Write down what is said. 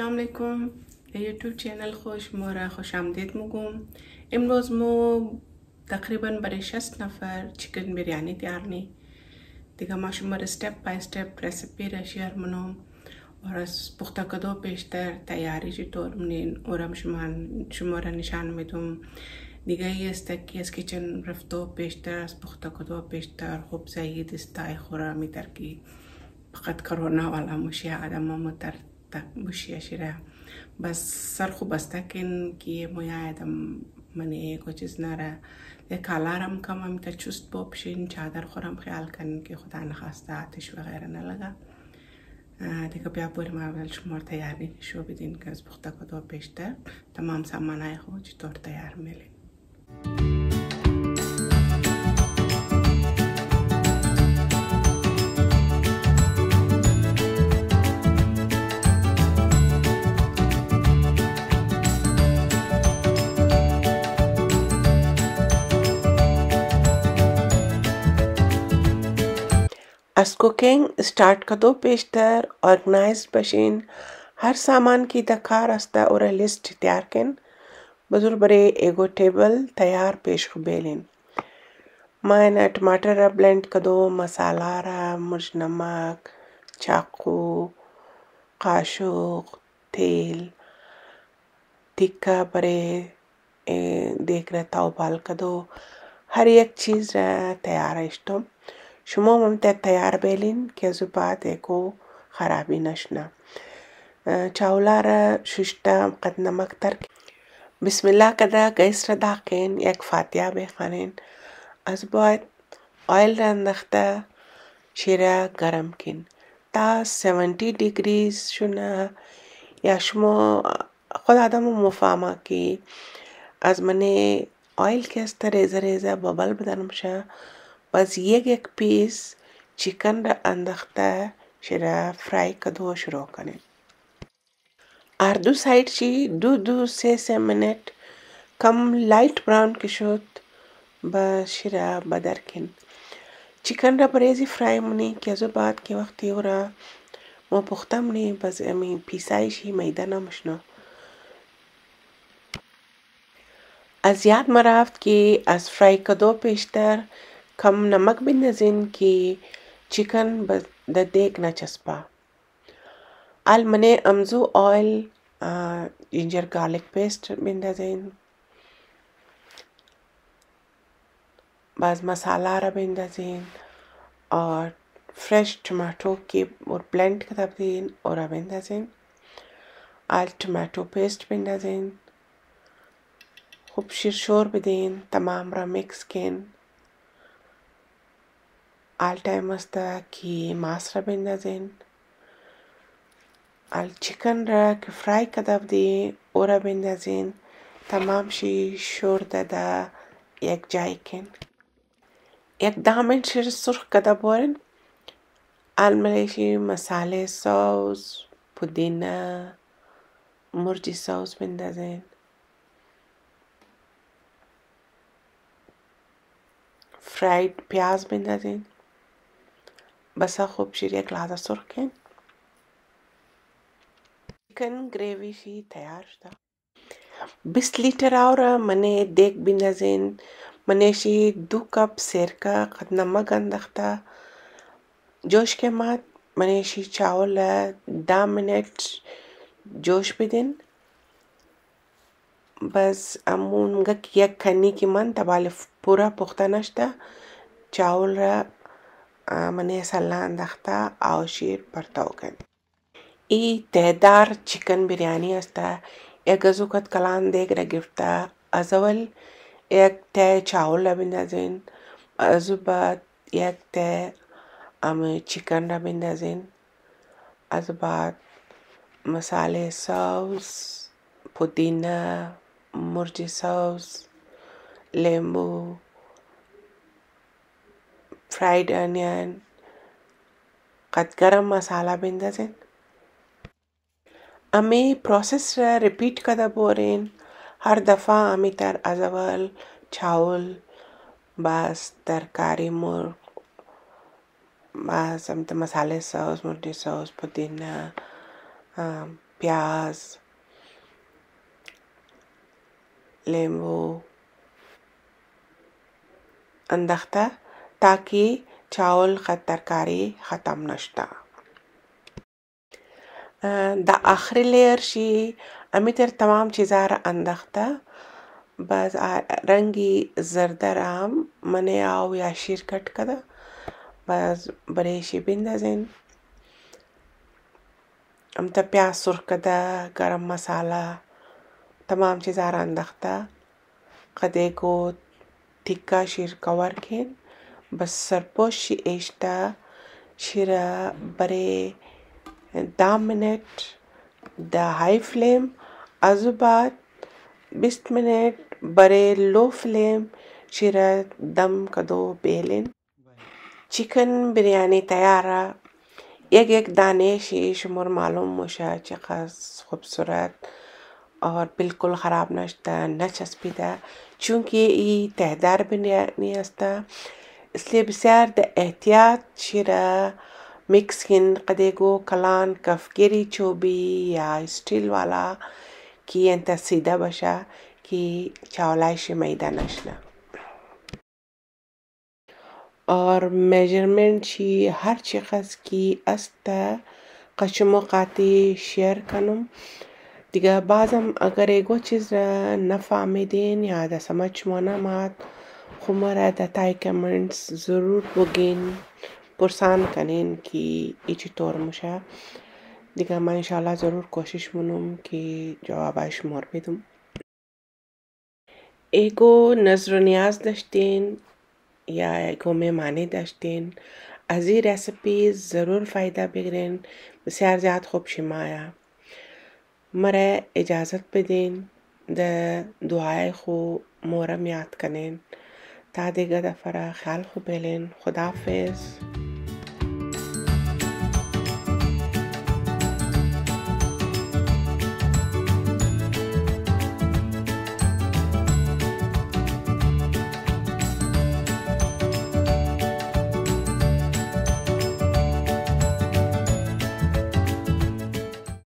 السلام علیکم در یوتیوب چینل خوش ما را خوش آمدید مگم امروز مو تقریبا برای شست نفر چکن بریانی دیارنی دیگه ما شما را سٹپ بای سٹپ ریسپی را منم و را پخته کدو پیشتر تیاری جی طور منین و را شما را نشان میدوم دیگه ای است که از کچن رفتو پیشتر از پخته کدو پیشتر خوب زیاد استای خورا میترکی فقط کرونا والا مشی آدم ما takmış yaşıra. Bas sar khu bastakin ki moya adam mane kochiz nara. ده کالارم کم چوست چادر خورم خیال کن که خدا نخواست آتش و غیره نلگه دیگه بیا بریم اول شما تیاری شو بدین که از پخته کدو تمام سامانه خود چطور تیار میلیم अस cooking start कंदो पेशतर organise machine हर सामान की दखा रस्ता और लिस्ट तैयार कनि बुज़ुर्ग बरे एगो टेबल तैयार पेश बेलिन मैं इन टमाटर ब्लेंड कंदो मसाला रहा मिर्च नमक चाकू काशुक तेल तिक्का बरे देख रहे था उबाल कदो हर एक चीज़ तैयार है इष्टो شما ممتک تیار بیلین که زباد اکو خرابی نشنا چاولار ششتا مقدمک ترک بسم الله کده گیس را داقین یک فاتحه بخوانین از باید آیل را اندخته شیره گرم کن تا 70 ډیګریز شونه یا شما خود آدم مفهمه که از منه آیل که است ریزه ریزه ببل بدنم شه باز یک یک پیس چکن را انداخته شرا فرای کدو شروع کنید. ار دو سایت دو دو سه سه منت کم لایت براون که شد با شرا بدر چکن را فرای منی که ازو بعد که وقتی او را ما نی منی بس امی پیسایشی میده از یاد مرافت که از فرای کدو پیشتر كم نمك بالنزين كي chicken بديك نچسبا آل مني أمزو oil ginger garlic paste بندزين بعض मसाला را بندازین और फ्रेश टमाटो के और ब्लेंड कदा दिन और बेंदाजें आल टमाटो पेस्ट बेंदाजें खूब शिरशोर बदेन तमाम रा मिक्स केन على تماستا كي ماسرة بندازن على التشيكن را كفراي كدبدي اورا بندازین تمام شی شورده ده یک جای کن یک دامن شیر سرخ کده بورن الملیشی مساله ساوز پودینه مرجی ساوز بندازین فرایت پیاز بندازین basado pişirecek sorken chicken gravy शी तैयार था बीस लीटर और मने देख भी नजेन मने शी दो कप सेर का खत नमक अंदखता जोश के मात मने शी चावल दा मिनट जोश भी दिन बस अमून गक यक खनी की मन तबाल पूरा पुख्ता नश्ता चावल रा मने सल्ला दखता आव शीर परतावगन ई तहदार चिकन बिरयानी अस्ता एक अजुकत कलान देख रहा गिफ्टा अजवल एक ते चावल रबिंदा जिन अजुबाद एक ते अम चिकन रबिंदा जिन अजुबाद मसाले सॉस पुदीना मुर्ची सॉस लेम्बू अनियन onion, गरम मसाला बिंदा bindazin. अमे प्रोसेस रिपीट कदा बोरेन हर दफ़ा अमी तर अजवल चावल बस तरकारी मुर बस हम तो मसाले सॉस मुर्गी सॉस पुदीना प्याज नींबू अंदाखता ताकि चावल का तरकारी ختم نشته دا آخری لیر شی امی تر تمام چیزا را انداخته باز رنگی زرده را منه او یا شیر کٹ کده باز بریشی بندازین امتا پیاز سرخ کده گرم مساله تمام چیزا را انداخته قده گو تیکا شیر کور کن בסרפו שאשתה שירה ברי मिनट द हाई फ्लेम अजुबात बीस मिनट बरे लो फ्लेम शिरा दम कदो बेलिन चिकन बिरयानी तैयारा एक एक दाने शीश मुर मालूम मुशा चखस खूबसूरत और बिल्कुल ख़राब नाश्ता न चस्पीदा चूँकि ये तहदार बिरयानी आस्ता इसलिए بسعر احتياط شراء مكسيكن قد يجو كلان كافكيري تشوبي يا ستيل والا كي انت سيدا بشا كي چاولاش میدانشنا اور میجرمنٹ چی هر شخص کی است قشم و قاطی شیر کنم دیگه بعضم اگر ایگو چیز را نفهمیدین یا ده سمجھ مانمات कुमारा ताताई कमेंट्स ज़रूर बुगेन पुरसान करेन कि इची तोरमुशा दिगा मैं इंशाल्लाह ज़रूर कोशिश मुनुम कि जवाबाश मोर बेदुम एगो नजर न्याज दश्तेन या एगो मेहमाने दश्तेन अजी रेसिपीज ज़रूर फ़ायदा बिगरेन बस्यार ज़्यादा खूब शिमाया मरे इजाज़त बेदेन द दुआए खो मोरम याद करें تا دیگه دفعه خلق و بلین خداحافظ